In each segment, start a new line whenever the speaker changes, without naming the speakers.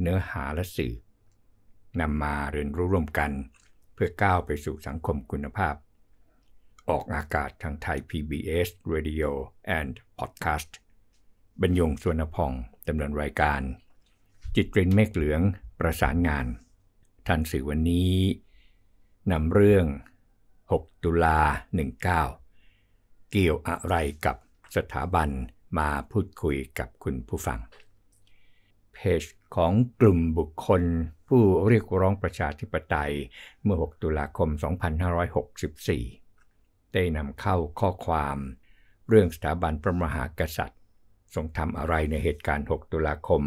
เนื้อหาและสื่อนำมาเรียนรู้ร่วมกันเพื่อก้าวไปสู่สังคมคุณภาพ ออกอากาศทางไทย PBS Radio and Podcast บรรยงสวนพองดำเนินรายการ จิตรินเมฆเหลืองประสานงาน ท่านสื่อวันนี้นำเรื่อง 6 ตุลา 19 เกี่ยวอะไรกับสถาบันมาพูดคุยกับคุณผู้ฟังเพจของกลุ่มบุคคลผู้เรียกร้องประชาธิปไตยเมื่อ 6 ตุลาคม 2564ได้นำเข้าข้อความ เรื่องสถาบันพระมหากษัตริย์ทรงทำอะไรในเหตุการณ์ 6 ตุลาคม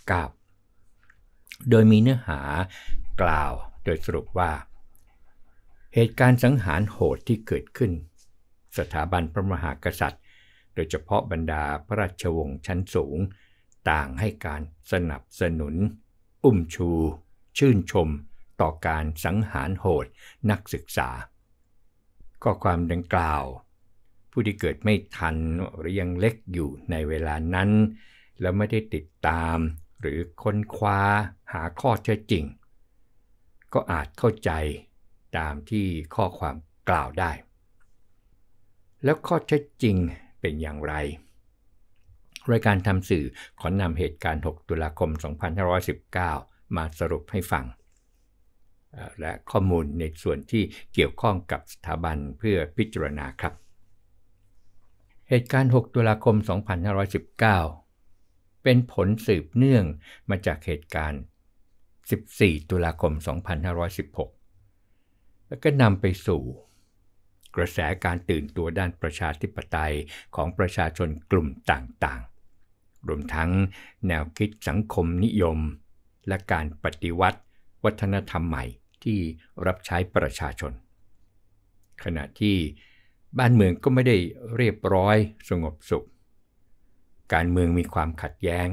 2519 โดยมีเนื้อหากล่าวโดยสรุปว่า เหตุการณ์สังหารโหดที่เกิดขึ้น สถาบันพระมหากษัตริย์ โดยเฉพาะบรรดาพระราชวงศ์ชั้นสูงต่างให้การสนับสนุนอุ้มชู ชื่นชม ต่อการสังหารโหดนักศึกษาข้อความดังกล่าว ผู้ที่เกิดไม่ทันหรือยังเล็กอยู่ในเวลานั้น แล้วไม่ได้ติดตามหรือค้นคว้าหาข้อเท็จจริง ก็อาจเข้าใจตามที่ข้อความกล่าวได้ แล้วข้อเท็จจริงเป็นอย่างไรรายการทำสื่อขอนำเหตุการณ์ 6 ตุลาคม 2519 มาสรุปให้ฟัง และข้อมูลในส่วนที่เกี่ยวข้องกับสถาบันเพื่อพิจารณาครับ เหตุการณ์ 6 ตุลาคม 2519 เป็นผลสืบเนื่องมาจากเหตุการณ์ 14 ตุลาคม 2516 และก็นำไปสู่กระแสการตื่นตัวด้านประชาธิปไตยของประชาชนกลุ่มต่างรวมทั้งแนวคิดสังคมนิยม และการปฏิวัติวัฒนธรรมใหม่ที่รับใช้ประชาชน ขณะที่บ้านเมืองก็ไม่ได้เรียบร้อยสงบสุข การเมืองมีความขัดแย้ง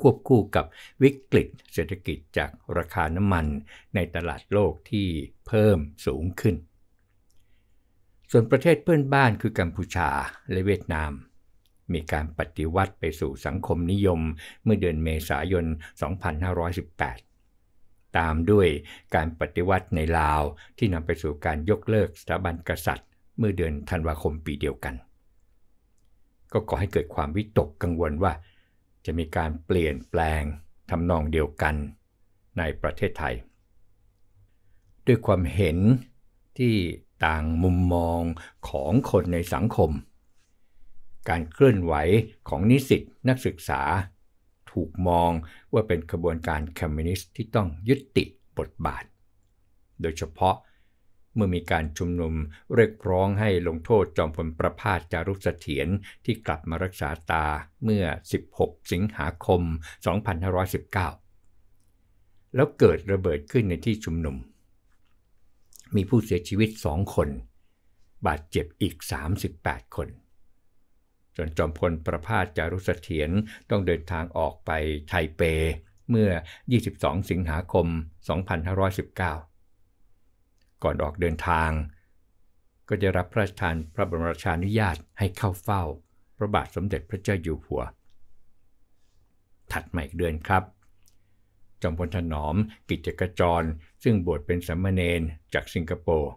ควบคู่กับวิกฤตเศรษฐกิจจากราคาน้ำมันในตลาดโลกที่เพิ่มสูงขึ้น ส่วนประเทศเพื่อนบ้านคือกัมพูชาและเวียดนามมีการปฏิวัติไปสู่สังคมนิยมเมื่อเดือนเมษายน2518 ตามด้วยการปฏิวัติในลาวที่นำไปสู่การยกเลิกสถาบันกษัตริย์ เมื่อเดือนธันวาคมปีเดียวกัน ก็ก่อให้เกิดความวิตกกังวลว่า จะมีการเปลี่ยนแปลงทำนองเดียวกันในประเทศไทย ด้วยความเห็นที่ต่างมุมมองของคนในสังคมการเคลื่อนไหวของนิสิตนักศึกษา ถูกมองว่าเป็นกระบวนการคอมมิวนิสต์ที่ต้องยุติบทบาท โดยเฉพาะเมื่อมีการชุมนุมเรียกร้องให้ลงโทษจอมพลประพาสจารุเสถียรที่กลับมารักษาตาเมื่อ 16 สิงหาคม 2519 แล้วเกิดระเบิดขึ้นในที่ชุมนุม มีผู้เสียชีวิต 2 คน บาดเจ็บอีก 38 คนวนจอมพลประภาสจารุเสถียรต้องเดินทางออกไปไทเปเมื่อ 22 สิงหาคม 2519 ก่อนออกเดินทาง ก็จะรับพระราชทานพระบรมราชานุญาตให้เข้าเฝ้า พระบาทสมเด็จพระเจ้าอยู่หัว ถัดมาอีกเดือนครับ จอมพลถนอมกิจกจร ซึ่งบวชเป็นสมณเณรจากสิงคโปร์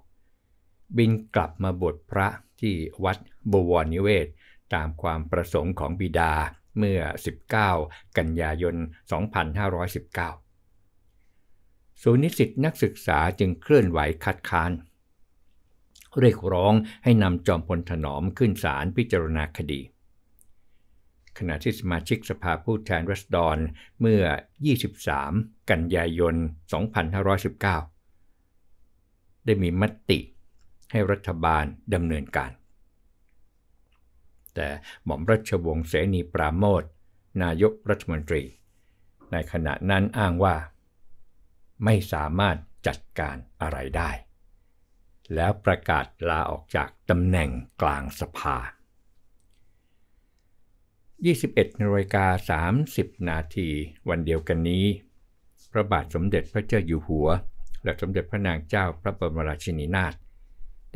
บินกลับมาบวชพระที่วัดบวรนิเวศตามความประสงค์ของบิดาเมื่อ 19 กันยายน 2519ศูนย์นิสิตนักศึกษาจึงเคลื่อนไหวคัดค้านเรียกร้องให้นำจอมพลถนอมขึ้นศาลพิจารณาคดี ขณะที่สมาชิกสภาผู้แทนรัศดรเมื่อ 23 กันยายน 2519 ได้มีมติให้รัฐบาลดำเนินการแต่หม่อมราชวงศ์เสนีปราโมทนายกรัฐมนตรี ในขณะนั้นอ้างว่าไม่สามารถจัดการอะไรได้ แล้วประกาศลาออกจากตำแหน่งกลางสภา 21นาฬิกา30 นาทีวันเดียวกันนี้ พระบาทสมเด็จพระเจ้าอยู่หัว และสมเด็จพระนางเจ้าพระบรมราชินีนาถ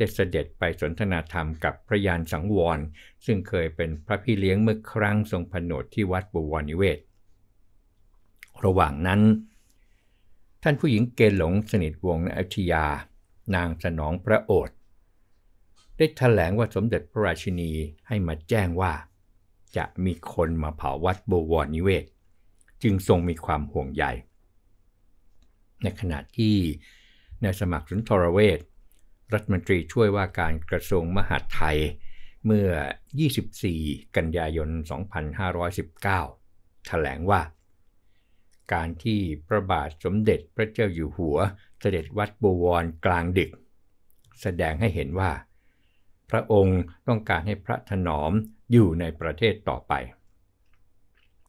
ได้เสด็จไปสนทนาธรรมกับพระยานสังวร ซึ่งเคยเป็นพระพี่เลี้ยงเมื่อครั้งทรงผนวดที่วัดบวรนิเวศ ระหว่างนั้น ท่านผู้หญิงเกณหลงสนิทวงศ์อัธยา นางสนองพระโอษฐ์ได้ถแถลงว่าสมเด็จพระราชินีให้มาแจ้งว่าจะมีคนมาเผาวัดบวรนิเวศ จึงทรงมีความห่วงใยในขณะที่นายสมัครสุนทรเวชรัฐมนตรีช่วยว่าการกระทรวงมหาดไทย เมื่อ 24 กันยายน 2519 แถลงว่า การที่พระบาทสมเด็จพระเจ้าอยู่หัวเสด็จวัดบวรกลางดึก แสดงให้เห็นว่า พระองค์ต้องการให้พระถนอมอยู่ในประเทศต่อไป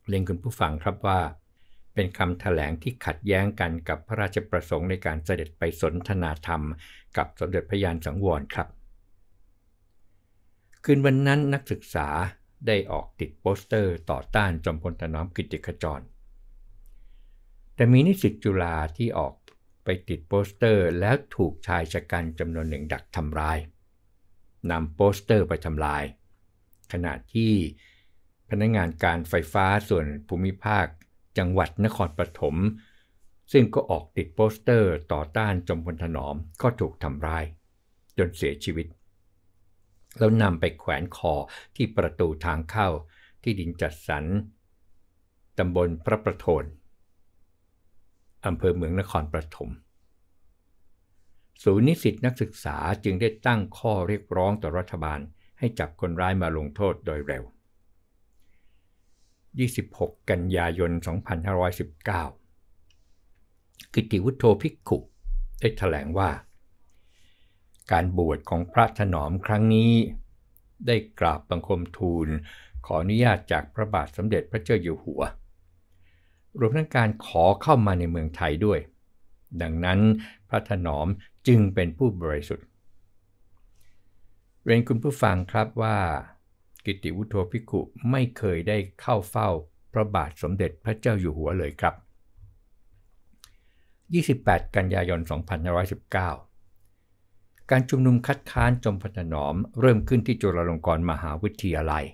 เล็งคุณผู้ฟังครับว่าเป็นคำถแถลงที่ขัดแย้งกันกับพระราชประสงค์ในการเสด็จไปสนทนาธรรม กับสมเด็จพระยานสังวรครับ คืนวันนั้นนักศึกษาได้ออกติดโปสเตอร์ต่อต้านจอมพลถนอมกิติขจร แต่มีนิสิตจุฬาที่ออกไปติดโปสเตอร์แล้วถูกชายชะกันจำนวนหนึ่งดักทำร้ายนำโปสเตอร์ไปทำลาย ขณะที่ พนักงงานการไฟฟ้าส่วนภูมิภาคจังหวัดนครปฐมซึ่งก็ออกติดโปสเตอร์ต่อต้านจอมพลถนอมก็ถูกทำร้ายจนเสียชีวิต แล้วนำไปแขวนคอที่ประตูทางเข้าที่ดินจัดสรรตำบลพระประโทนอำเภอเมืองนครปฐมศูนย์นิสิตนักศึกษาจึงได้ตั้งข้อเรียกร้องต่อรัฐบาลให้จับคนร้ายมาลงโทษโดยเร็ว26 กันยายน 2519 กิติวุฒโธภิกขุได้ถแถลงว่า การบวชของพระถนอมครั้งนี้ ได้กราบบังคมทูลขออนุญาตจากพระบาทสมเด็จพระเจ้าอยู่หัว รวมทั้งการขอเข้ามาในเมืองไทยด้วย ดังนั้นพระถนอมจึงเป็นผู้บริสุทธิ์ เรียนคุณผู้ฟังครับว่ากิติวุฒโธภิกขุไม่เคยได้เข้าเฝ้าพระบาทสมเด็จพระเจ้าอยู่หัวเลยครับ 28 กันยายน2519 การชุมนุมคัดค้านจมพถนอมเริ่มขึ้นที่จุฬาลงกรณ์มหาวิทยาลัย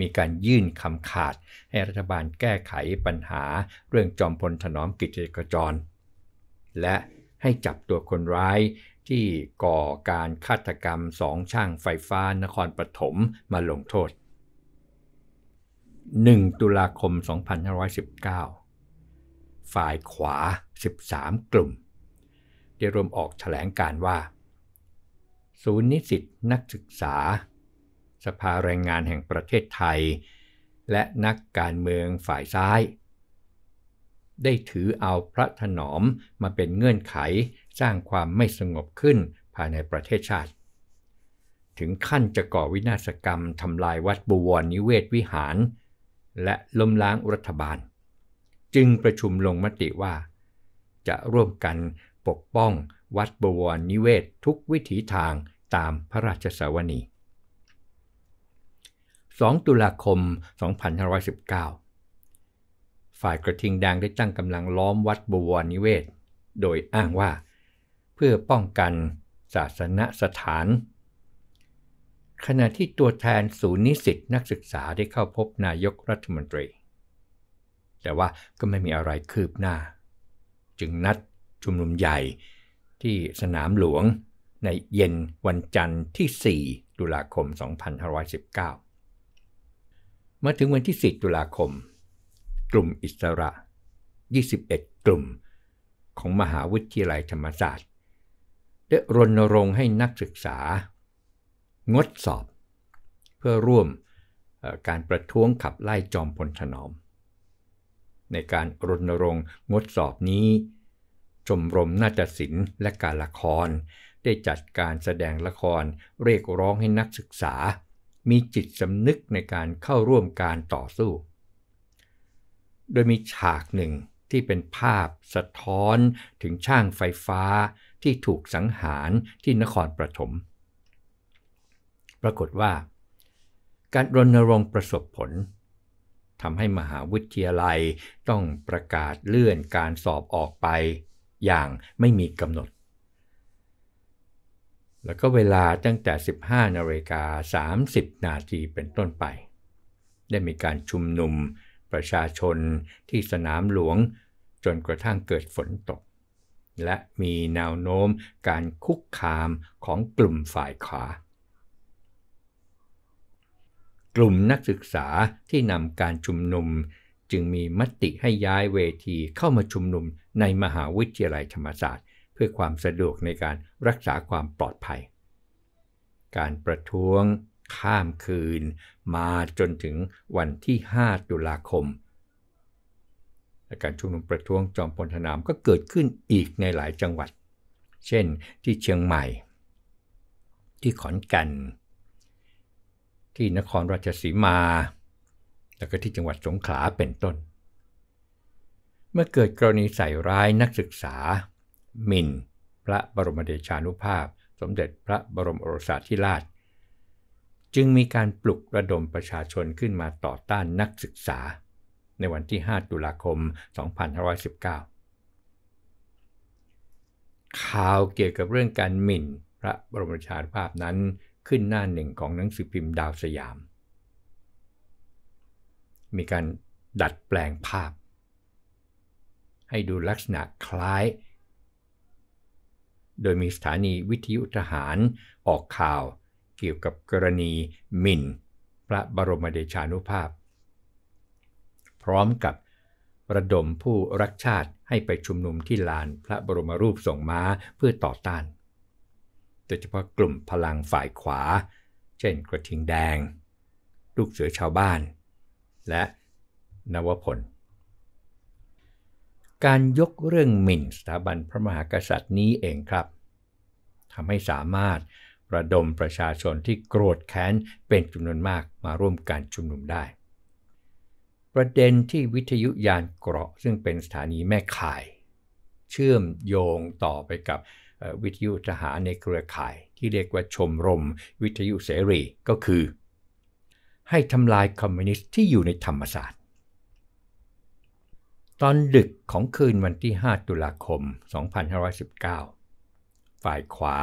มีการยื่นคำขาดให้รัฐบาลแก้ไขปัญหาเรื่องจอมพลถนอมกิจกรจร และให้จับตัวคนร้ายที่ก่อการฆาตกรรมสองช่างไฟฟ้านครปฐมมาลงโทษ 1 ตุลาคม 2519 ฝ่ายขวา 13 กลุ่ม ได้รวมออกถแถลงการว่า ศูนย์นิสิตนักศึกษา สภาแรงงานแห่งประเทศไทย และนักการเมืองฝ่ายซ้าย ได้ถือเอาพระถนอมมาเป็นเงื่อนไขสร้างความไม่สงบขึ้นภายในประเทศชาติ ถึงขั้นจะก่อวินาศกรรมทำลายวัดบวรนิเวศวิหาร และล้มล้างรัฐบาล จึงประชุมลงมติว่า จะร่วมกันปกป้องวัดบวรนิเวศทุกวิถีทางตามพระราชสวนี2ตุลาคม 2519 ฝ่ายกระทิงแดงได้ตั้งกำลังล้อมวัดบวรนิเวศ โดยอ้างว่าพื่อป้องกันศาสนสถาน ขณะที่ตัวแทนศูนย์นิสิตนักศึกษาได้เข้าพบนายกรัฐมนตรี แต่ว่าก็ไม่มีอะไรคืบหน้า จึงนัดชุมนุมใหญ่ที่สนามหลวงในเย็นวันจันทร์ที่ 4 ตุลาคม2519มาถึงวันที่4ตุลาคม กลุ่มอิสระ 21 กลุ่ม ของมหาวิทยาลัยธรรมศาสตร์ได้รณรงค์ให้นักศึกษา งดสอบ เพื่อร่วมการประท้วงขับไล่จอมพลถนอม ในการรณรงค์งดสอบนี้ ชมรมนาฏศิลป์และการละคร ได้จัดการแสดงละครเรียกร้องให้นักศึกษา มีจิตสำนึกในการเข้าร่วมการต่อสู้ โดยมีฉากหนึ่งที่เป็นภาพสะท้อนถึงช่างไฟฟ้าที่ถูกสังหารที่นครปฐม ปรากฏว่าการรณรงค์ประสบผล ทำให้มหาวิทยาลัยต้องประกาศเลื่อนการสอบออกไปอย่างไม่มีกำหนด แล้วก็เวลาตั้งแต่ 15 นาฬิกา 30 นาทีเป็นต้นไป ได้มีการชุมนุมประชาชนที่สนามหลวงจนกระทั่งเกิดฝนตกและมีแนวโน้มการคุกคามของกลุ่มฝ่ายขวา กลุ่มนักศึกษาที่นำการชุมนุมจึงมีมติให้ย้ายเวทีเข้ามาชุมนุมในมหาวิทยาลัยธรรมศาสตร์ เพื่อความสะดวกในการรักษาความปลอดภัย การประท้วงข้ามคืนมาจนถึงวันที่ 5 ตุลาคมและการชุมนุมประท้วงจอมพลถนามก็เกิดขึ้นอีกในหลายจังหวัด เช่นที่เชียงใหม่ ที่ขอนแก่นที่นครราชสีมา แล้วก็ที่จังหวัดสงขลาเป็นต้น เมื่อเกิดกรณีใส่ร้ายนักศึกษาหมิ่น พระบรมเดชานุภาพ สมเด็จพระบรมโอรสาธิราช จึงมีการปลุกระดมประชาชนขึ้นมาต่อต้านนักศึกษาในวันที่ 5 ตุลาคม2519 ข่าวเกี่ยวกับเรื่องการหมิ่น พระบรมชาติภาพนั้นขึ้นหน้าหนึ่งของหนังสือพิมพ์ดาวสยาม มีการดัดแปลงภาพให้ดูลักษณะคล้าย โดยมีสถานีวิทยุทหารออกข่าวเกี่ยวกับกรณีหมิ่น พระบรมเดชานุภาพพร้อมกับระดมผู้รักชาติให้ไปชุมนุมที่ลานพระบรมรูปทรงม้าเพื่อต่อต้าน โดยเฉพาะกลุ่มพลังฝ่ายขวา เช่นกระทิงแดง ลูกเสือชาวบ้าน และนวพล การยกเรื่องหมิ่นสถาบันพระมหากษัตริย์นี้เองครับทำให้สามารถระดมประชาชนที่โกรธแค้นเป็นจำนวนมากมาร่วมการชุมนุมได้ประเด็นที่วิทยุยานเกราะซึ่งเป็นสถานีแม่ข่าย เชื่อมโยงต่อไปกับวิทยุทหารในเครือข่าย ที่เรียกว่าชมรมวิทยุเสรีก็คือ ให้ทำลายคอมมิวนิสต์ที่อยู่ในธรรมศาสตร์ตอนดึกของคืนวันที่ 5 ตุลาคม2519 ฝ่ายขวา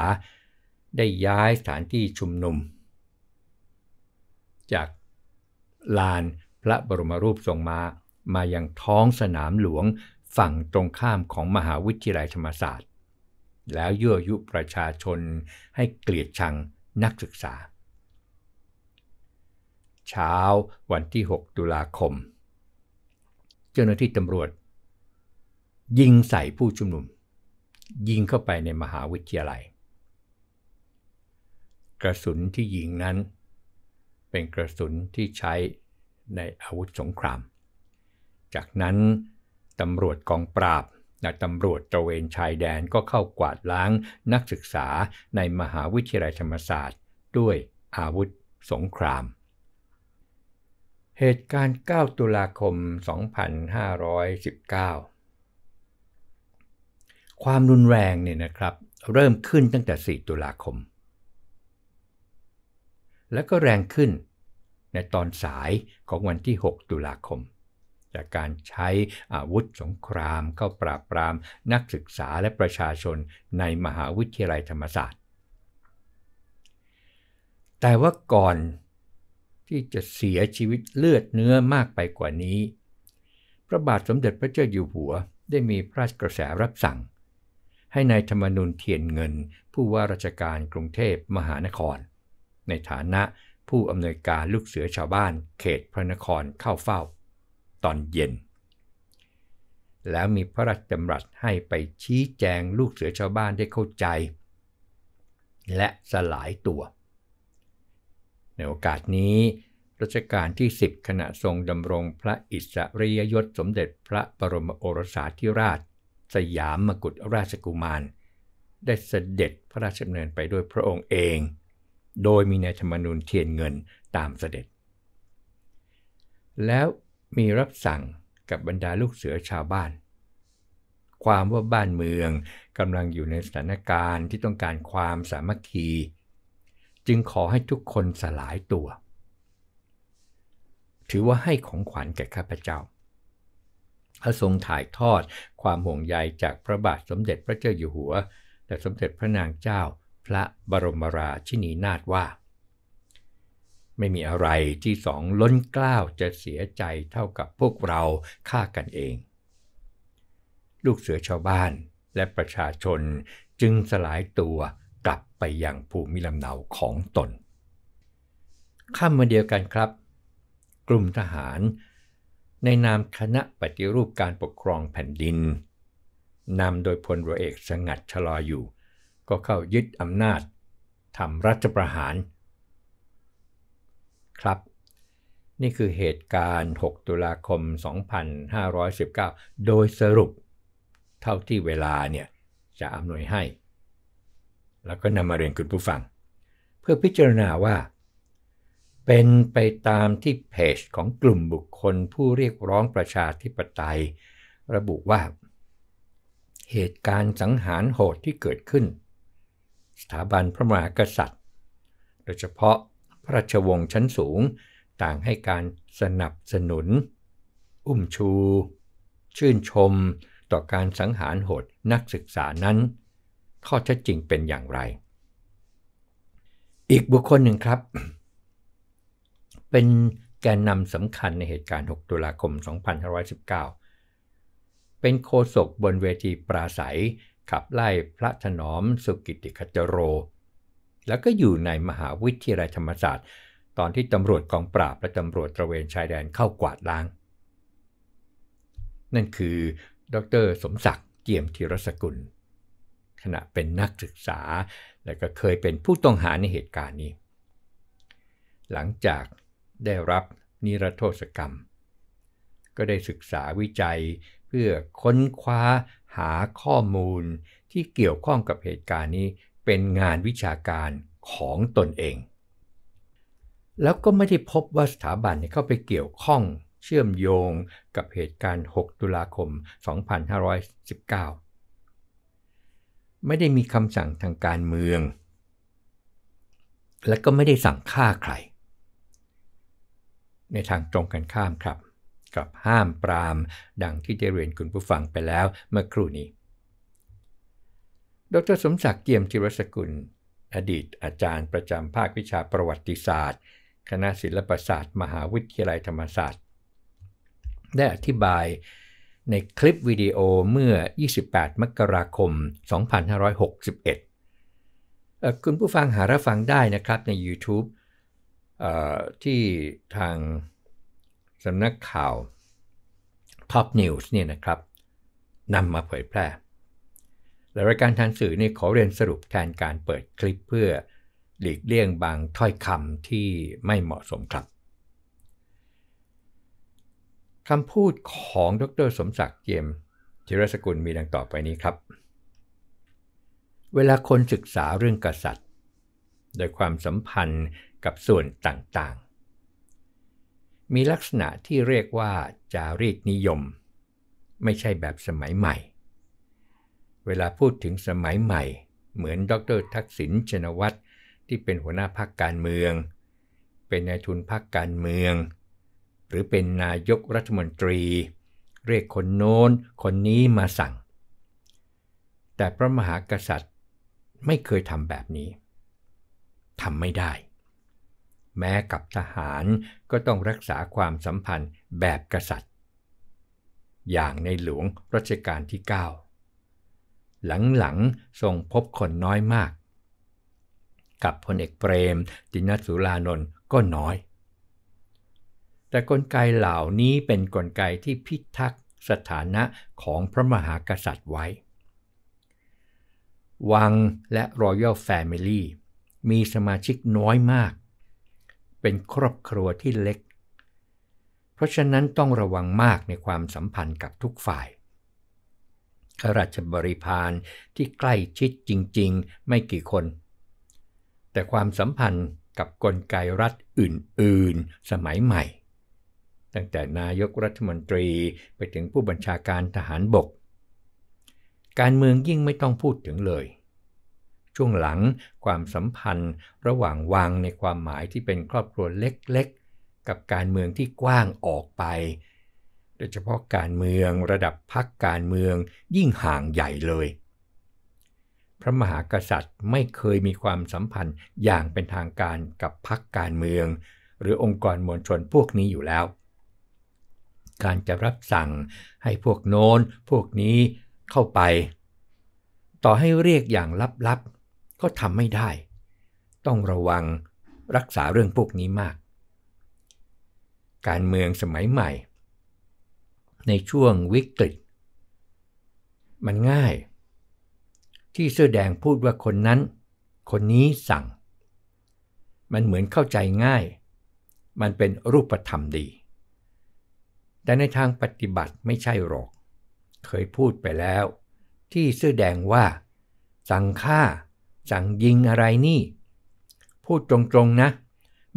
ได้ย้ายสถานที่ชุมนุม จากลานระบรมรูปทรงมา้ามายังท้องสนามหลวงฝั่งตรงข้ามของมหาวิทยาลัยธรรมศาสตร์ แล้วยั่วยุประชาชนให้เกลียดชังนักศึกษา เช้าวันที่6ตุลาคม เจ้าหน้าที่ตำรวจ ยิงใส่ผู้ชุมนุม ยิงเข้าไปในมหาวิทยาลัย กระสุนที่ยิงนั้น เป็นกระสุนที่ใช้ในอาวุธสงคราม จากนั้น ตำรวจกองปราบและตำรวจตระเวนชายแดนก็เข้ากวาดล้างนักศึกษาในมหาวิทยาลัยธรรมศาสตร์ ด้วยอาวุธสงคราม เหตุการณ์ 9 ตุลาคม 2519 ความรุนแรงเนี่ยนะครับเริ่มขึ้นตั้งแต่ 4 ตุลาคม และก็แรงขึ้นในตอนสายของวันที่ 6 ตุลาคม จากการใช้อาวุธสงครามเข้าปราบปราม นักศึกษาและประชาชนในมหาวิทยาลัยธรรมศาสตร์ แต่ว่าก่อนที่จะเสียชีวิตเลือดเนื้อมากไปกว่านี้ พระบาทสมเด็จพระเจ้าอยู่หัวได้มีพระราชกระแสรับสั่ง ให้ในายธรรมนูญเทียนเงิน ผู้ว่าราชการกรุงเทพมหานคร ในฐานะผู้อำนวยการลูกเสือชาวบ้าน เขตพระนครเข้าเฝ้า ตอนเย็น แล้วมีพระราชดำรัสให้ไปชี้แจงลูกเสือชาวบ้านได้เข้าใจ และสลายตัว ในโอกาสนี้ รัชกาลที่ 10 ขณะทรงดำรงพระอิสริยยศสมเด็จพระบรมโอรสาธิราช สยามมกุฎราชกุมาร ได้เสด็จพระราชดำเนินไปด้วยพระองค์เองโดยมีนายธรรมนูญเทียนเงินตามเสด็จ แล้วมีรับสั่งกับบรรดาลูกเสือชาวบ้าน ความว่าบ้านเมืองกำลังอยู่ในสถานการณ์ที่ต้องการความสามัคคี จึงขอให้ทุกคนสลายตัว ถือว่าให้ของขวัญแก่ข้าพเจ้า พระทรงถ่ายทอดความห่วงใยจากพระบาทสมเด็จพระเจ้าอยู่หัว และสมเด็จพระนางเจ้าพระบรมราชินีนาถว่า ไม่มีอะไรที่สองล้นกล้าวจะเสียใจเท่ากับพวกเราฆ่ากันเอง ลูกเสือชาวบ้านและประชาชนจึงสลายตัวกลับไปยังภูมิลำเนาของตนข้ามมาเดียวกันครับ กลุ่มทหารในนามคณะปฏิรูปการปกครองแผ่นดินนำโดยพลรเอกสงัดชลออยู่ก็เข้ายึดอำนาจทำรัฐประหาร ครับ นี่คือเหตุการณ์ 6 ตุลาคม 2519 โดยสรุปเท่าที่เวลาเนี่ย จะอำนวยให้ แล้วก็นำมาเรียนคุณผู้ฟัง เพื่อพิจารณาว่า เป็นไปตามที่เพจของกลุ่มบุคคลผู้เรียกร้องประชาธิปไตย ระบุว่า เหตุการณ์สังหารโหดที่เกิดขึ้นสถาบันพระมหากษัตริย์ โดยเฉพาะพระราชวงศ์ชั้นสูงต่างให้การสนับสนุน อุ้มชู ชื่นชม ต่อการสังหารโหดนักศึกษานั้นข้อเท็จจริงเป็นอย่างไร อีกบุคคลหนึ่งครับ เป็นแกนนำสำคัญในเหตุการณ์ 6 ตุลาคม 2519 เป็นโคศกบนเวทีปราศัยขับไล่พระถนอมสุกิติคจโร แล้วก็อยู่ในมหาวิทยาลัยธรรมศาสตร์ ตอนที่ตำรวจกองปราบและตำรวจตระเวนชายแดนเข้ากวาดล้าง นั่นคือ ดร สมศักดิ์เจียมธีรสกุล ขณะเป็นนักศึกษาและก็เคยเป็นผู้ต้องหาในเหตุการณ์นี้ หลังจากได้รับนิรโทษกรรม ก็ได้ศึกษาวิจัยเพื่อค้นคว้าหาข้อมูลที่เกี่ยวข้องกับเหตุการณ์นี้เป็นงานวิชาการของตนเอง แล้วก็ไม่ได้พบว่าสถาบันเข้าไปเกี่ยวข้องเชื่อมโยงกับเหตุการณ์ 6 ตุลาคม 2519 ไม่ได้มีคำสั่งทางการเมือง และก็ไม่ได้สั่งฆ่าใคร ในทางตรงกันข้ามครับกับห้ามปรามดังที่ได้เรียนคุณผู้ฟังไปแล้วเมื่อครู่นี้ ดรสมศักดิ์ เกียมจิรสกุล อดีตอาจารย์ประจำภาควิชาประวัติศาสตร์ คณะศิลปศาสตร์ มหาวิทยาลัยธรรมศาสตร์ ได้อธิบายในคลิปวิดีโอเมื่อ 28 มกราคม 2561คุณผู้ฟังหารับฟังได้นะครับใน YouTube ที่ทางสำนักข่าว Top News เนี่ยนะครับนำมาเผยแพร่ และรายการทางสื่อนี่ขอเรียนสรุปแทนการเปิดคลิปเพื่อหลีกเลี่ยงบางถ้อยคำที่ไม่เหมาะสมครับคำพูดของดรสมศักดิ์เยี่ยมจิรสกุลมีดังต่อไปนี้ครับ เวลาคนศึกษาเรื่องกษัตริย์ โดยความสัมพันธ์กับส่วนต่างมีลักษณะที่เรียกว่าจารีตนิยม ไม่ใช่แบบสมัยใหม่ เวลาพูดถึงสมัยใหม่ เหมือนดรทักษิณชนวัตร ที่เป็นหัวหน้าพักการเมือง เป็นนายทุนพักการเมือง หรือเป็นนายกรัฐมนตรี เรียกคนโน้น คนนี้มาสั่ง แต่พระมหากษัตริย์ไม่เคยทำแบบนี้ทำไม่ได้แม้กับทหารก็ต้องรักษาความสัมพันธ์แบบกษัตริย์ อย่างในหลวงรัชกาลที่ 9 หลังๆทรงพบคนน้อยมาก กับพลเอกเปรมตินสุรานนท์ก็น้อย แต่กลไกเหล่านี้เป็นนกลไกที่พิทักษ์สถานะของพระมหากษัตริย์ไว้ วังและรอยัลแฟมิลี่มีสมาชิกน้อยมากเป็นครอบครัวที่เล็ก เพราะฉะนั้นต้องระวังมากในความสัมพันธ์กับทุกฝ่ายข้าราชบริพารที่ใกล้ชิดจริงๆไม่กี่คน แต่ความสัมพันธ์กับกลไกรัฐอื่น ๆ สมัยใหม่ ตั้งแต่นายกรัฐมนตรีไปถึงผู้บัญชาการทหารบก การเมืองยิ่งไม่ต้องพูดถึงเลยช่วงหลังความสัมพันธ์ระหว่างวังในความหมายที่เป็นครอบครัวเล็กๆ กับการเมืองที่กว้างออกไป โดยเฉพาะการเมืองระดับพักการเมืองยิ่งห่างใหญ่เลย พระมหากษัตริย์ไม่เคยมีความสัมพันธ์อย่างเป็นทางการกับพักการเมือง หรือองค์กรมวลชนพวกนี้อยู่แล้ว การจะรับสั่งให้พวกโน้นพวกนี้เข้าไป ต่อให้เรียกอย่างลับก็ทำไม่ได้ ต้องระวังรักษาเรื่องพวกนี้มาก การเมืองสมัยใหม่ ในช่วงวิกฤตมันง่าย ที่เสื้อแดงพูดว่าคนนั้น คนนี้สั่ง มันเหมือนเข้าใจง่าย มันเป็นรูปธรรมดี แต่ในทางปฏิบัติไม่ใช่หรอก เคยพูดไปแล้ว ที่เสื้อแดงว่า สั่งฆ่าสั่งยิงอะไรนี่ พูดตรงๆนะ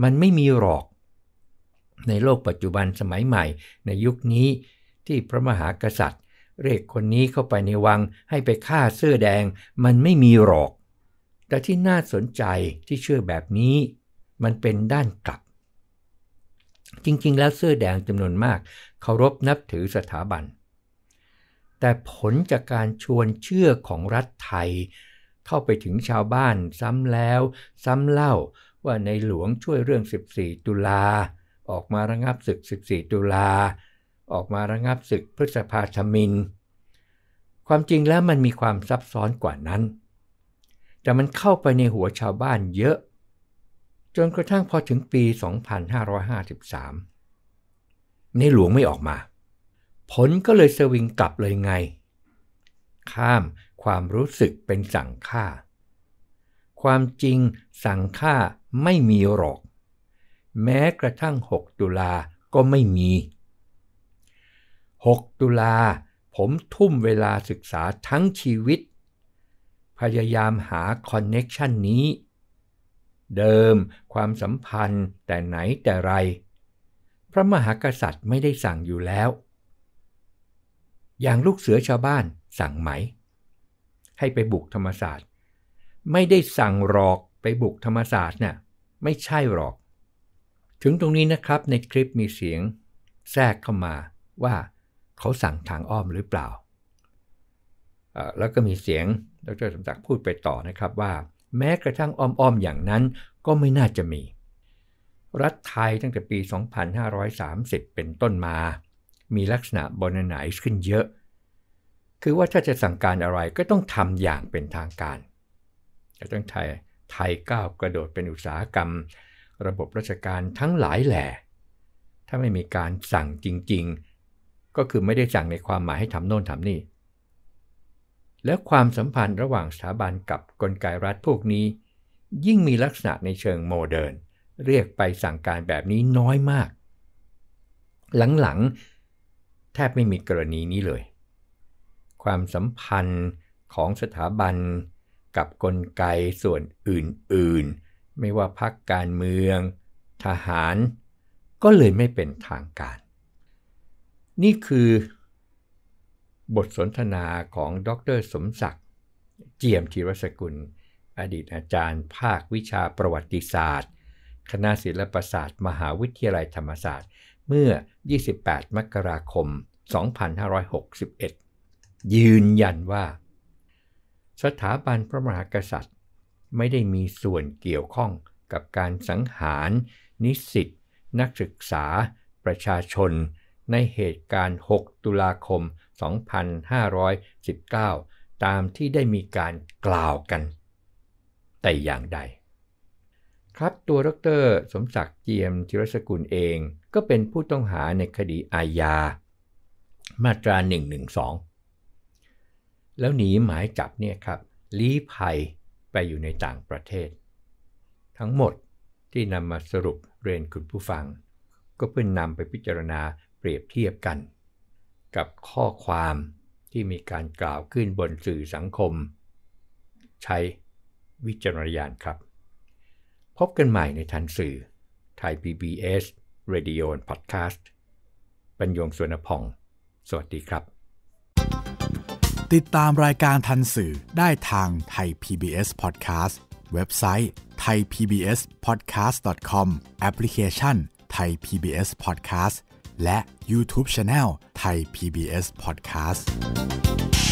มันไม่มีหรอก ในโลกปัจจุบันสมัยใหม่ ในยุคนี้ที่พระมหากษัตริย์ เรียกคนนี้เข้าไปในวังให้ไปฆ่าเสื้อแดง มันไม่มีหรอกแต่ที่น่าสนใจที่เชื่อแบบนี้มันเป็นด้านกลับ จริงๆ แล้วเสื้อแดงจำนวนมาก เคารพนับถือสถาบันแต่ผลจากการชวนเชื่อของรัฐไทยเข้าไปถึงชาวบ้านซ้ำแล้วซ้ำเล่าว่าในหลวงช่วยเรื่อง 14 ตุลา ออกมาระงับศึก 14 ตุลา ออกมาระงับศึกพฤษภาธมิน ความจริงแล้วมันมีความซับซ้อนกว่านั้น แต่มันเข้าไปในหัวชาวบ้านเยอะ จนกระทั่งพอถึงปี 2553 ในหลวงไม่ออกมา ผลก็เลยสวิงกลับเลยไง ข้ามความรู้สึกเป็นสั่งฆ่า ความจริงสั่งฆ่าไม่มีหรอก แม้กระทั่ง6ตุลาก็ไม่มี 6 ตุลา ผมทุ่มเวลาศึกษาทั้งชีวิต พยายามหาคอนเน็กชันนี้ เดิมความสัมพันธ์แต่ไหนแต่ไร พระมหากษัตริย์ไม่ได้สั่งอยู่แล้ว อย่างลูกเสือชาวบ้านสั่งไหมให้ไปบุกธรรมศาสตร์ ไม่ได้สั่งหรอกไปบุกธรรมศาสตร์น่ะไม่ใช่หรอก ถึงตรงนี้นะครับในคลิปมีเสียงแทรกเข้ามาว่าเขาสั่งทางอ้อมหรือเปล่า แล้วก็มีเสียงดรสมศักดิ์พูดไปต่อนะครับว่าแม้กระทั่งอ้อมๆ อย่างนั้นก็ไม่น่าจะมี รัฐไทยตั้งแต่ปี 2530 เป็นต้นมา มีลักษณะบอนไน์ขึ้นเยอะคือว่าถ้าจะสั่งการอะไรก็ต้องทำอย่างเป็นทางการจะต้องไทยไทยก้าวกระโดดเป็นอุตสาหกรรมระบบราชการทั้งหลายแหล่ถ้าไม่มีการสั่งจริงๆ ก็คือไม่ได้สั่งในความหมายให้ทำโน่นทำนี่และความสัมพันธ์ระหว่างสถาบันกับกลไกรัฐพวกนี้ ยิ่งมีลักษณะในเชิงโมเดิร์นเรียกไปสั่งการแบบนี้น้อยมาก หลังๆแทบไม่มีกรณีนี้เลยความสัมพันธ์ของสถาบันกับกลไกส่วนอื่นๆ ไม่ว่าพักการเมือง ทหาร ก็เลยไม่เป็นทางการ นี่คือบทสนทนาของดรสมศักดิ์เจียมธีรสกุล อดีตอาจารย์ภาควิชาประวัติศาสตร์ คณะศิลปศาสตร์ มหาวิทยาลัยธรรมศาสตร์ เมื่อ 28มกราคม2561ยืนยันว่า สถาบันพระมหากษัตริย์ไม่ได้มีส่วนเกี่ยวข้องกับการสังหาร นิสิตนักศึกษา ประชาชน ในเหตุการณ์ 6 ตุลาคม 2519 ตามที่ได้มีการกล่าวกัน แต่อย่างใด ครับ ตัวดรสมศักดิ์ เจียมธิรสกุลเองก็เป็นผู้ต้องหาในคดีอาญา มาตรา112แล้วหนีหมายจับเนี่ยครับ ลี้ภัยไปอยู่ในต่างประเทศ ทั้งหมดที่นำมาสรุปเรียนคุณผู้ฟัง ก็เพื่อนนำไปพิจารณาเปรียบเทียบกัน กับข้อความที่มีการกล่าวขึ้นบนสื่อสังคม ใช้วิจารณญาณครับ พบกันใหม่ในทันสื่อไทย PBS Radio and Podcast บรรยงสวนพอง สวัสดีครับติดตามรายการทันสื่อได้ทางไทย PBS Podcast เว็บไซต์ thaipbspodcast.com แอปพลิเคชัน Thai PBS Podcast และ YouTube Channel Thai PBS Podcast